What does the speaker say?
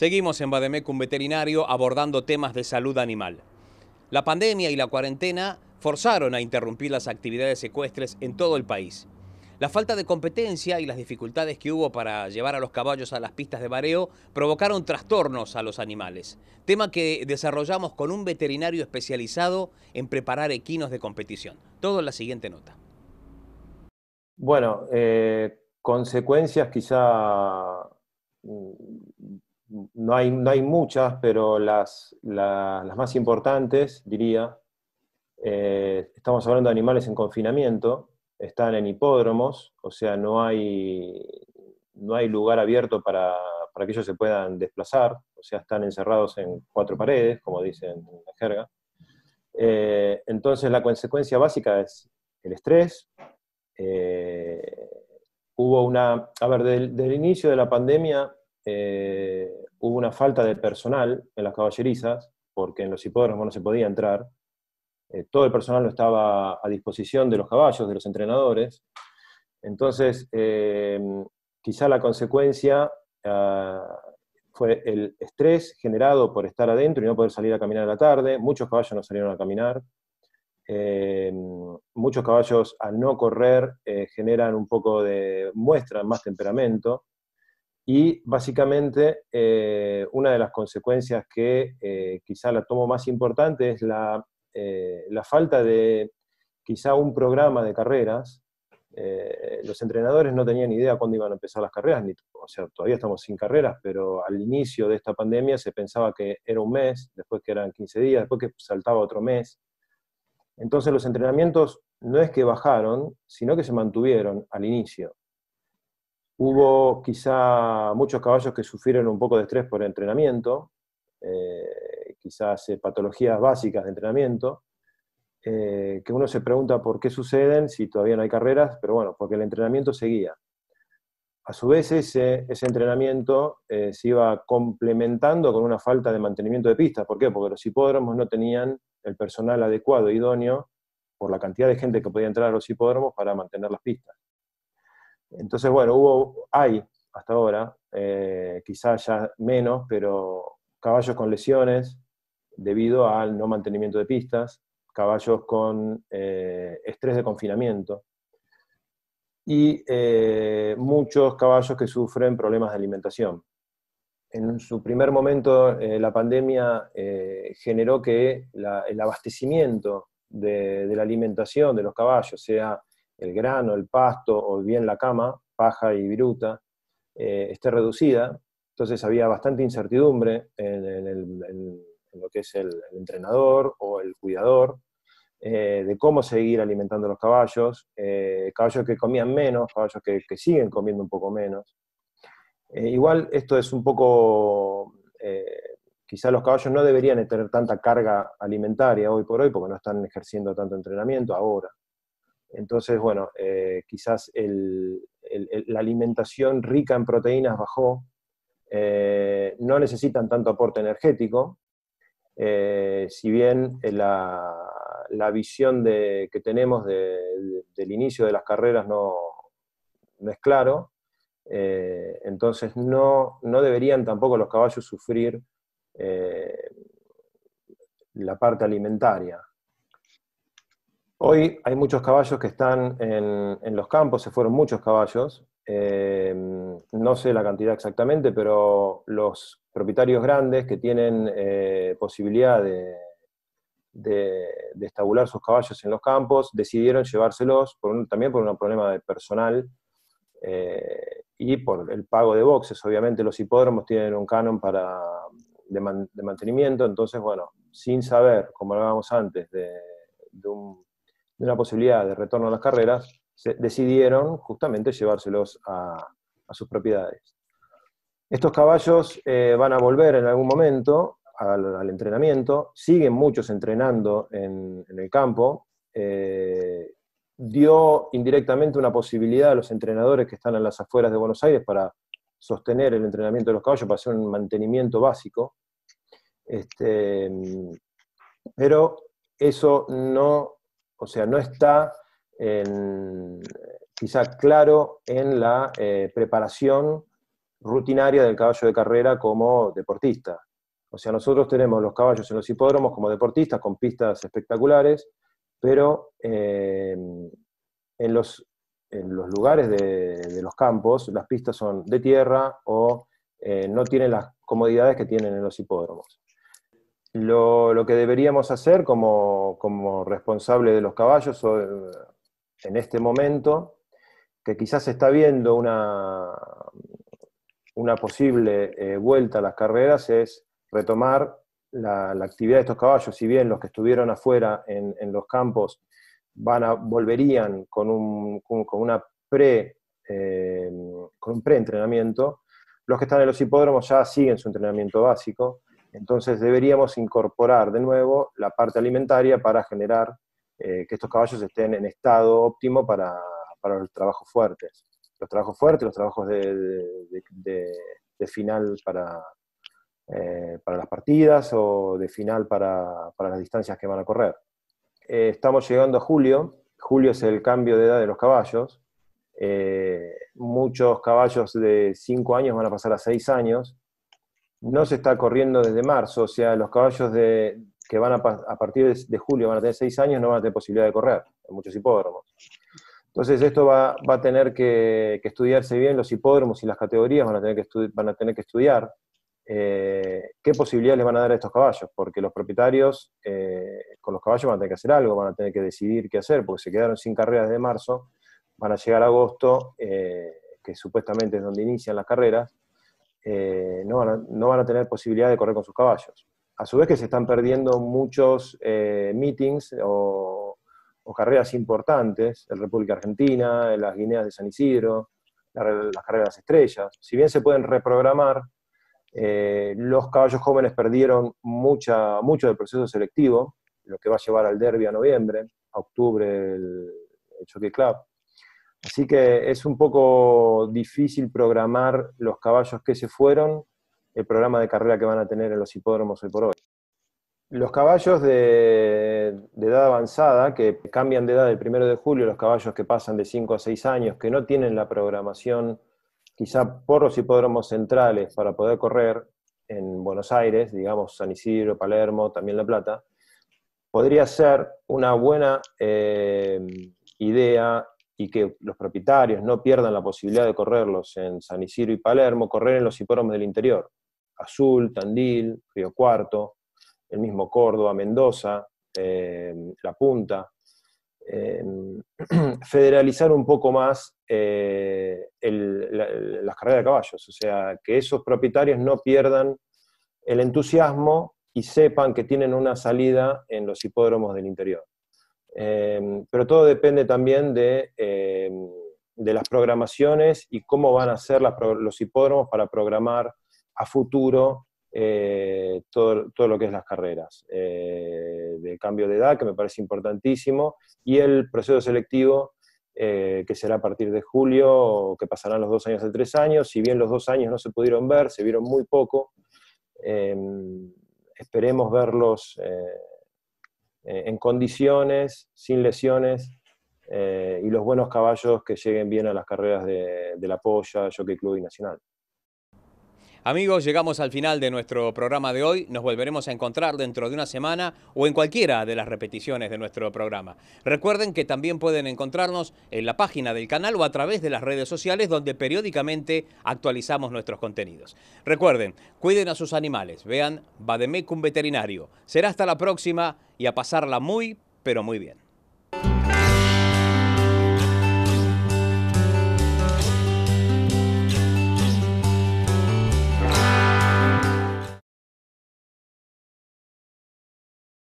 Seguimos en un Veterinario abordando temas de salud animal. La pandemia y la cuarentena forzaron a interrumpir las actividades secuestres en todo el país. La falta de competencia y las dificultades que hubo para llevar a los caballos a las pistas de bareo provocaron trastornos a los animales, tema que desarrollamos con un veterinario especializado en preparar equinos de competición. Todo en la siguiente nota. Bueno, eh, consecuencias quizá mm, no hay, muchas, pero las, más importantes, diría, eh, estamos hablando de animales en confinamiento, están en hipódromos, o sea, no hay, no hay lugar abierto para, que ellos se puedan desplazar, o sea, están encerrados en cuatro paredes, como dicen en la jerga. Eh, entonces, la consecuencia básica es el estrés. Eh, hubo una, a ver, el inicio de la pandemia eh, hubo una falta de personal en las caballerizas, porque en los hipódromos no se podía entrar. Eh, todo el personal no estaba a disposición de los caballos, de los entrenadores. Entonces, eh, quizá la consecuencia ah, fue el estrés generado por estar adentro y no poder salir a caminar a la tarde. Muchos caballos no salieron a caminar. muchos caballos al no correr generan un poco de, muestra, más temperamento. Y básicamente eh, una de las consecuencias que eh, quizá la tomo más importante es eh, la, falta de quizá un programa de carreras. los entrenadores no tenían idea cuándo iban a empezar las carreras, ni, o sea, todavía estamos sin carreras, pero al inicio de esta pandemia se pensaba que era un mes, después que eran 15 días, después que saltaba otro mes. Entonces los entrenamientos no es que bajaron, sino que se mantuvieron al inicio. Hubo quizá muchos caballos que sufrieron un poco de estrés por entrenamiento, eh, quizás eh, patologías básicas de entrenamiento, eh, que uno se pregunta por qué suceden si todavía no hay carreras, pero bueno, porque el entrenamiento seguía. A su vez, ese, ese entrenamiento se iba complementando con una falta de mantenimiento de pistas. ¿Por qué? Porque los hipódromos no tenían el personal adecuado, idóneo, por la cantidad de gente que podía entrar a los hipódromos para mantener las pistas. Entonces, bueno, hubo, hay hasta ahora, eh, quizás ya menos, pero caballos con lesiones debido al no mantenimiento de pistas, caballos con eh, estrés de confinamiento y eh, muchos caballos que sufren problemas de alimentación. En su primer momento, la pandemia generó que el abastecimiento de la alimentación de los caballos, sea el grano, el pasto o bien la cama, paja y viruta, eh, esté reducida. Entonces había bastante incertidumbre en, lo que es el, entrenador o el cuidador eh, de cómo seguir alimentando los caballos, eh, caballos que comían menos, caballos que, que siguen comiendo un poco menos. igual esto es un poco quizá los caballos no deberían tener tanta carga alimentaria hoy por hoy porque no están ejerciendo tanto entrenamiento ahora. Entonces, bueno, eh, quizás la alimentación rica en proteínas bajó, eh, no necesitan tanto aporte energético, eh, si bien la, visión que tenemos del inicio de las carreras no, no es claro, entonces no, no, deberían tampoco los caballos sufrir la parte alimentaria. Hoy hay muchos caballos que están en, los campos, se fueron muchos caballos. Eh, no sé la cantidad exactamente, pero los propietarios grandes que tienen eh, posibilidad de, de, estabular sus caballos en los campos decidieron llevárselos por también por un problema de personal eh, y por el pago de boxes. Obviamente los hipódromos tienen un canon para, de, mantenimiento, entonces, bueno, sin saber, como hablábamos antes, de un de una posibilidad de retorno a las carreras, decidieron justamente llevárselos a, sus propiedades. Estos caballos eh, van a volver en algún momento al, entrenamiento, siguen muchos entrenando en, el campo. Eh, dio indirectamente una posibilidad a los entrenadores que están en las afueras de Buenos Aires para sostener el entrenamiento de los caballos, para hacer un mantenimiento básico. Este, pero eso no o sea, no está quizá claro en la eh, preparación rutinaria del caballo de carrera como deportista. O sea, nosotros tenemos los caballos en los hipódromos como deportistas, con pistas espectaculares, pero eh, en, los, lugares de, los campos las pistas son de tierra o eh, no tienen las comodidades que tienen en los hipódromos. Lo, que deberíamos hacer como, responsable de los caballos eh, en este momento, que quizás se está viendo una, posible eh, vuelta a las carreras, es retomar la, actividad de estos caballos, si bien los que estuvieron afuera en, en los campos van a, volverían con un, con, una pre, eh, con preentrenamiento, los que están en los hipódromos ya siguen su entrenamiento básico, entonces deberíamos incorporar de nuevo la parte alimentaria para generar eh, que estos caballos estén en estado óptimo para, los trabajos fuertes. Los trabajos fuertes, los trabajos de, final eh, para, las partidas o de final para, las distancias que van a correr. Eh, estamos llegando a julio. Julio es el cambio de edad de los caballos. muchos caballos de 5 años van a pasar a 6 años no se está corriendo desde marzo, o sea, los caballos que van a, partir de, julio van a tener seis años no van a tener posibilidad de correr en muchos hipódromos. Entonces esto va, a tener que, estudiarse bien, los hipódromos y las categorías van a tener que, que estudiar eh, qué posibilidades les van a dar a estos caballos, porque los propietarios eh, con los caballos van a tener que hacer algo, van a tener que decidir qué hacer, porque se quedaron sin carreras desde marzo, van a llegar a agosto, eh, que supuestamente es donde inician las carreras, eh, no, van a, no, van a, tener posibilidad de correr con sus caballos. A su vez que se están perdiendo muchos eh, meetings o, carreras importantes, el República Argentina, las Guineas de San Isidro, las carreras estrellas. Si bien se pueden reprogramar, eh, los caballos jóvenes perdieron mucha, mucho del proceso selectivo, lo que va a llevar al derby a noviembre, a octubre el, choque Club. Así que es un poco difícil programar los caballos que se fueron, el programa de carrera que van a tener en los hipódromos hoy por hoy. Los caballos de, edad avanzada, que cambian de edad el primero de julio, los caballos que pasan de 5 a 6 años, que no tienen la programación quizá por los hipódromos centrales para poder correr en Buenos Aires, digamos San Isidro, Palermo, también La Plata, podría ser una buena eh, idea y que los propietarios no pierdan la posibilidad de correrlos en San Isidro y Palermo, correr en los hipódromos del interior. Azul, Tandil, Río Cuarto, el mismo Córdoba, Mendoza, eh, La Punta. Eh, federalizar un poco más eh, las carreras de caballos, o sea, que esos propietarios no pierdan el entusiasmo y sepan que tienen una salida en los hipódromos del interior. Em, pero todo depende también de, em, de, las programaciones y cómo van a ser los hipódromos para programar a futuro eh, todo, lo que es las carreras. Eh, de cambio de edad, que me parece importantísimo, y el proceso selectivo, eh, que será a partir de julio, que pasarán los dos años de tres años. Si bien los dos años no se pudieron ver, se vieron muy poco em, esperemos verlos eh, en condiciones, sin lesiones, eh, y los buenos caballos que lleguen bien a las carreras de, de la Polla, Jockey Club y Nacional. Amigos, llegamos al final de nuestro programa de hoy. Nos volveremos a encontrar dentro de una semana o en cualquiera de las repeticiones de nuestro programa. Recuerden que también pueden encontrarnos en la página del canal o a través de las redes sociales donde periódicamente actualizamos nuestros contenidos. Recuerden, cuiden a sus animales, vean Bademecum Veterinario. Será hasta la próxima y a pasarla muy, pero muy bien.